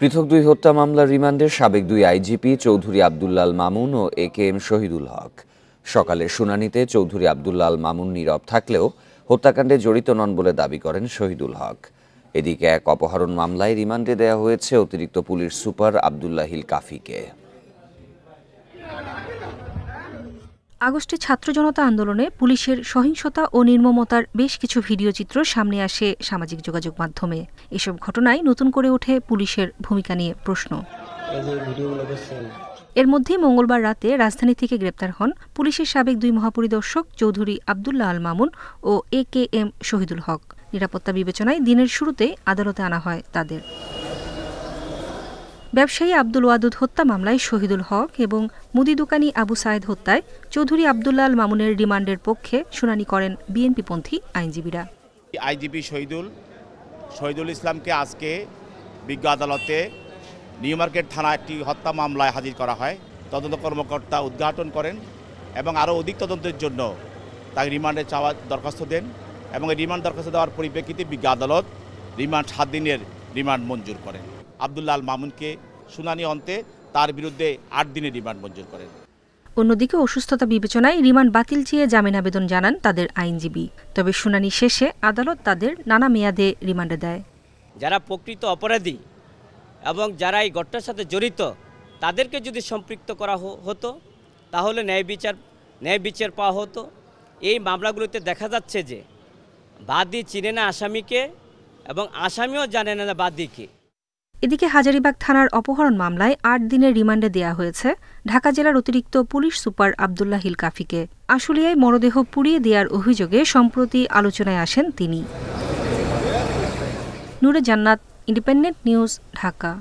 পৃথক দুই হত্যা মামলার রিমান্ডের সাবেক দুই আইজিপি চৌধুরী আবদুল্লাল মামুন ও A K M Shahidul Haque সকালে শুনানিতে চৌধুরী আবদুল্লাল মামুন নীরব থাকলেও হত্যাকাণ্ডে জড়িত নন বলে দাবি করেন শহীদুল হক এদিকে এক অপহরণ মামলায় রিমান্ডে দেয়া হয়েছে অতিরিক্ত পুলিশ সুপার আবদুল্লাহিল কাফিকে আগস্টে ছাত্র জনতা আন্দোলনে পুলিশের সহিংসতা ও নির্মমতার বেশ কিছু ভিডিও চিত্র সামনে আসে সামাজিক যোগাযোগ মাধ্যমে এসব ঘটনায় নতুন করে ওঠে পুলিশের ভূমিকা নিয়ে প্রশ্ন এর মধ্যে মঙ্গলবার রাতে রাজধানী থেকে গ্রেপ্তার হন পুলিশের সাবেক দুই মহাপরিদর্শক চৌধুরী আবদুল্লাহ আল মামুন ও A K M Shahidul Haque নিরাপত্তা বিবেচনায় দিনের শুরুতে আদালতে আনা হয় তাদের ব্যবসায়ী আব্দুল ওয়াদুদ হত্যা মামলায় শহীদুল হক এবং মুদি দোকানি আবু সায়েদ হত্যায় চৌধুরী আবদুল্লাল মামুনের রিমান্ডের পক্ষে শুনানি করেন বিএনপিপন্থী আইনজীবীরা আইজিপি শহীদুল শহীদুল ইসলামকে আজকে বিজ্ঞ আদালতে নিউ মার্কেট থানা একটি হত্যা মামলায় হাজির করা হয় তদন্ত কর্মকর্তা উদ্ঘাটন করেন এবং আরও অধিক তদন্তের জন্য তাকে রিমান্ডে চাওয়া দরখাস্ত দেন এবং এই রিমান্ড দরখাস্ত দেওয়ার পরিপ্রেক্ষিতে বিজ্ঞ আদালত রিমান্ড সাত দিনের রিমান্ড মঞ্জুর করেন আবদুল্লাহ আল মামুনকে শুনানি অন্তে তার বিরুদ্ধে আট দিনের রিমান্ড মঞ্জুর করেন অন্যদিকে অসুস্থতা বিবেচনায় রিমান্ড বাতিল চেয়ে জামিন আবেদন জানান তাদের আইনজীবী তবে শুনানি শেষে আদালত তাদের নানা মেয়াদে রিমান্ডে দেয় যারা প্রকৃত অপরাধী এবং যারা এই ঘটনার সাথে জড়িত তাদেরকে যদি সম্পৃক্ত করা হতো তাহলে ন্যায় বিচার ন্যায় বিচার পাওয়া হতো এই মামলাগুলোতে দেখা যাচ্ছে যে বাদী চিনে না আসামিকে এবং আসামিও জানে না বাদ দিকে এদিকে হাজারিবাগ থানার অপহরণ মামলায় আট দিনের রিমান্ডে দেয়া হয়েছে ঢাকা জেলার অতিরিক্ত পুলিশ সুপার আবদুল্লাহ হিল কাফিকে আশুলিয়ায় মরদেহ পুড়িয়ে দেওয়ার অভিযোগে সম্প্রতি আলোচনায় আসেন তিনি নূরে জান্নাত ইন্ডিপেন্ডেন্ট নিউজ ঢাকা